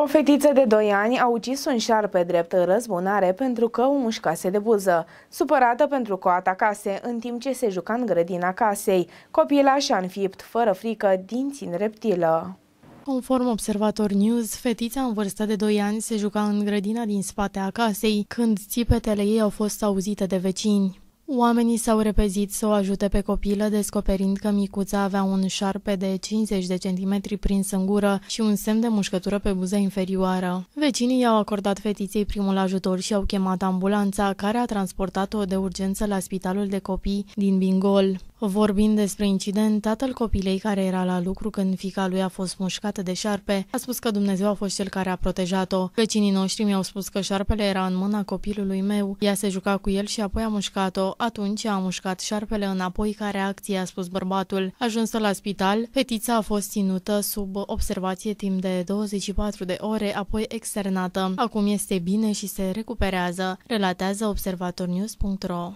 O fetiță de 2 ani a ucis un șarpe drept în răzbunare pentru că o mușcase de buză, supărată pentru că o atacase în timp ce se juca în grădina casei. Copila și-a înfipt, fără frică, dinții în reptilă. Conform Observator News, fetița în vârstă de 2 ani se juca în grădina din a casei, când țipetele ei au fost auzite de vecini. Oamenii s-au repezit să o ajute pe copilă, descoperind că micuța avea un șarpe de 50 de centimetri prins în gură și un semn de mușcătură pe buza inferioară. Vecinii i-au acordat fetiței primul ajutor și au chemat ambulanța, care a transportat-o de urgență la spitalul de copii din Bingol. Vorbind despre incident, tatăl copilei care era la lucru când fica lui a fost mușcată de șarpe, a spus că Dumnezeu a fost cel care a protejat-o. Vecinii noștri mi-au spus că șarpele era în mâna copilului meu, ea se juca cu el și apoi a mușcat-o. Atunci a mușcat șarpele înapoi ca reacție, a spus bărbatul. Ajunsă la spital, fetița a fost ținută sub observație timp de 24 de ore, apoi externată. Acum este bine și se recuperează, relatează observatornews.ro.